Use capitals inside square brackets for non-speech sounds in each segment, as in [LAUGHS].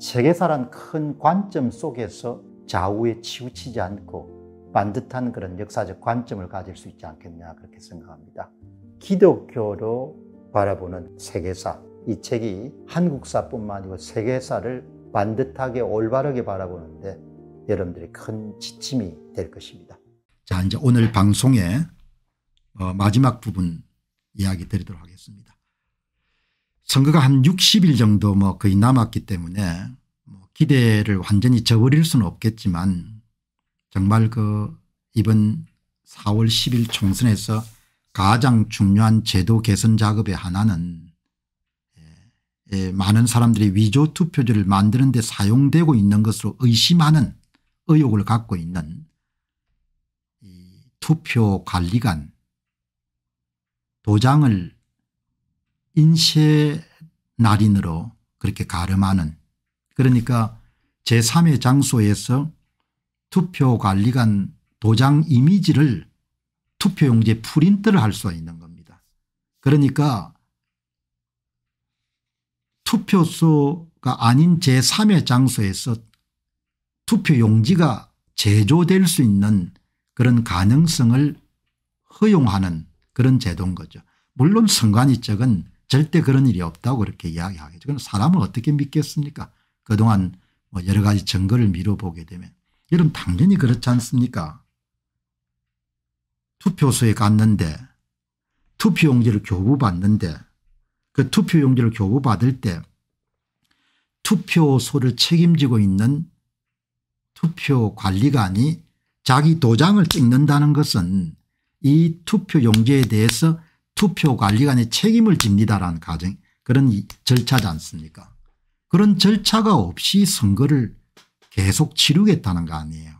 세계사란 큰 관점 속에서 좌우에 치우치지 않고 반듯한 그런 역사적 관점을 가질 수 있지 않겠냐 그렇게 생각합니다. 기독교로 바라보는 세계사 이 책이 한국사뿐만 아니고 세계사를 반듯하게 올바르게 바라보는데 여러분들이 큰 지침이 될 것입니다. 자 이제 오늘 방송의 어, 마지막 부분 이야기 드리도록 하겠습니다. 선거가 한 60일 정도 뭐 거의 남았기 때문에 뭐 기대를 완전히 저버릴 수는 없겠지만 정말 그 이번 4월 10일 총선에서 가장 중요한 제도 개선 작업의 하나는 예, 예, 많은 사람들이 위조 투표지를 만드는 데 사용되고 있는 것으로 의심하는 의혹을 갖고 있는 투표 관리관 도장을 인쇄 날인으로 그렇게 가름하는 그러니까 제3의 장소에서 투표관리관 도장 이미지를 투표용지에 프린트를 할 수 있는 겁니다. 그러니까 투표소가 아닌 제3의 장소에서 투표용지가 제조될 수 있는 그런 가능성을 허용하는 그런 제도인 거죠. 물론 선관위 쪽은 절대 그런 일이 없다고 그렇게 이야기하겠죠. 그럼 사람을 어떻게 믿겠습니까? 그동안 뭐 여러 가지 증거를 미뤄보게 되면. 여러분 당연히 그렇지 않습니까? 투표소에 갔는데 투표용지를 교부받는데 그 투표용지를 교부받을 때 투표소를 책임지고 있는 투표관리관이 자기 도장을 찍는다는 것은 이 투표용지에 대해서 투표관리관의 책임을 집니다라는 가정 그런 절차지 않습니까 그런 절차가 없이 선거를 계속 치르겠다는 거 아니에요.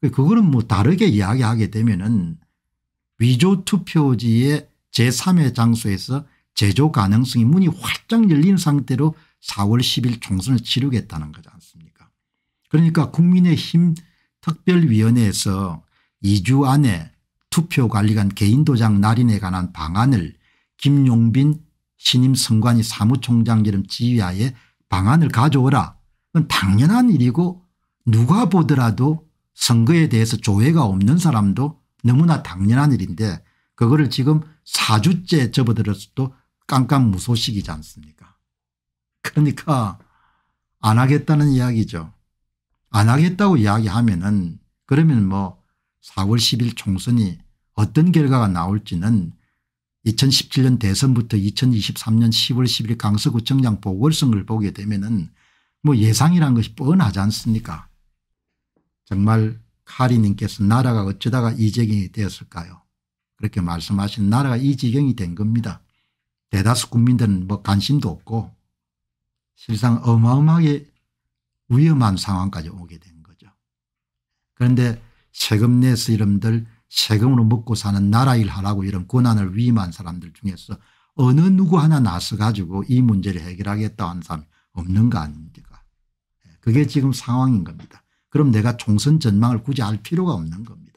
그, 그거는 뭐 다르게 이야기하게 되면은 위조 투표지의 제3회 장소에서 제조 가능성이 문이 활짝 열린 상태로 4월 10일 총선을 치르겠다는 거지 않습니까 그러니까 국민의힘 특별위원회에서 2주 안에 투표관리관 개인도장 날인에 관한 방안을 김용빈 신임 선관위 사무총장처럼 지휘하에 방안을 가져오라 그건 당연한 일이고 누가 보더라도 선거에 대해서 조회가 없는 사람도 너무나 당연한 일인데 그거를 지금 4주째 접어들어서도 깜깜무소식이지 않습니까 그러니까 안 하겠다는 이야기죠. 안 하겠다고 이야기하면 은 그러면 뭐 4월 10일 총선이 어떤 결과가 나올지는 2017년 대선부터 2023년 10월 10일 강서구청장 보궐선거를 보게 되면은 뭐 예상이란 것이 뻔하지 않습니까 정말 카리님께서 나라가 어쩌다가 이 지경이 되었을까요 그렇게 말씀하신 나라가 이 지경이 된 겁니다. 대다수 국민들은 뭐 관심도 없고 실상 어마어마하게 위험한 상황까지 오게 된 거죠. 그런데 세금 내서 이름들 세금으로 먹고 사는 나라일 하라고 이런 권한을 위임한 사람들 중에서 어느 누구 하나 나서 가지고 이 문제를 해결하겠다 하는 사람이 없는 거 아닙니까 예, 그게 지금 상황인 겁니다. 그럼 내가 총선 전망을 굳이 할 필요가 없는 겁니다.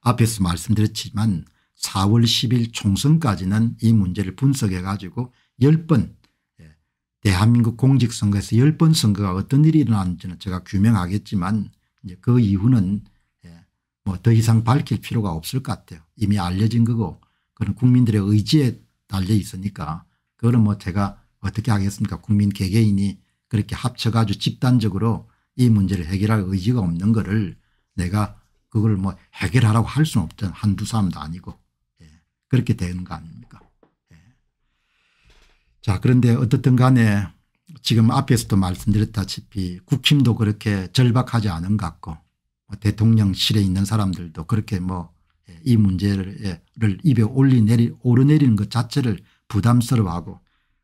앞에서 말씀드렸지만 4월 10일 총선까지는 이 문제를 분석해 가지고 10번 예, 대한민국 공직선거에서 10번 선거가 어떤 일이 일어났는지는 제가 규명하겠지만 이제 그 이후는 뭐더 이상 밝힐 필요가 없을 것 같아요. 이미 알려진 거고 그런 국민들의 의지에 달려 있으니까 그거는 뭐 제가 어떻게 하겠습니까 국민 개개인이 그렇게 합쳐가지고 집단적으로 이 문제를 해결할 의지가 없는 거를 내가 그걸 뭐 해결하라고 할 수는 없잖 한두 사람도 아니고 예. 그렇게 되는 거 아닙니까 예. 자 그런데 어떻든 간에 지금 앞에서도 말씀드렸다시피 국힘도 그렇게 절박하지 않은 것 같고 뭐 대통령실에 있는 사람들도 그렇게 뭐이 예, 문제를 입에 올리 내리 오르내리는 것 자체를 부담스러워하고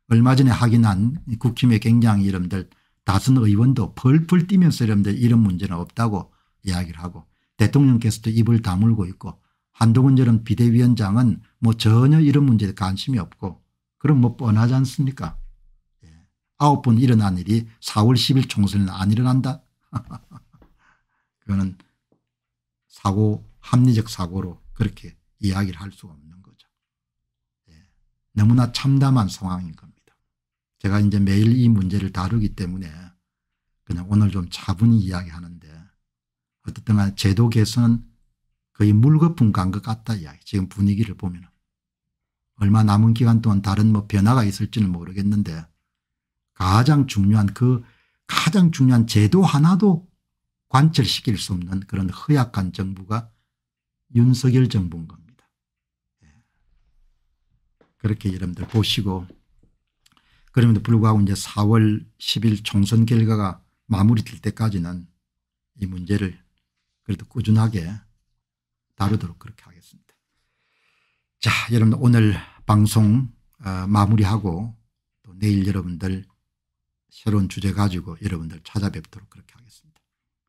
얼마 전에 확인한 국힘의 굉장히 이름들 다선 의원도 펄펄 뛰면서 이름들 이런 문제는 없다고 이야기를 하고 대통령께서도 입을 다물고 있고 한동훈 저런 비대위원장은 뭐 전혀 이런 문제에 관심이 없고 그럼 뭐 뻔하지 않습니까 예, 아홉 번 일어난 일이 4월 10일 총선에는 안 일어난다 [LAUGHS] 그거는 사고 합리적 사고로 그렇게 이야기를 할 수가 없는 거죠. 예. 너무나 참담한 상황인 겁니다. 제가 이제 매일 이 문제를 다루기 때문에 그냥 오늘 좀 차분히 이야기하는데 어쨌든 간 제도 개선 거의 물거품 간 것 같다 이야기 지금 분위기를 보면 얼마 남은 기간 동안 다른 뭐 변화가 있을지는 모르겠는데 가장 중요한 그 가장 중요한 제도 하나도 관철시킬 수 없는 그런 허약한 정부가 윤석열 정부인 겁니다. 예. 그렇게 여러분들 보시고 그럼에도 불구하고 이제 4월 10일 총선 결과가 마무리될 때까지는 이 문제를 그래도 꾸준하게 다루도록 그렇게 하겠습니다. 자 여러분 오늘 방송 어, 마무리하고 또 내일 여러분들 새로운 주제 가지고 여러분들 찾아뵙도록 그렇게 하겠습니다.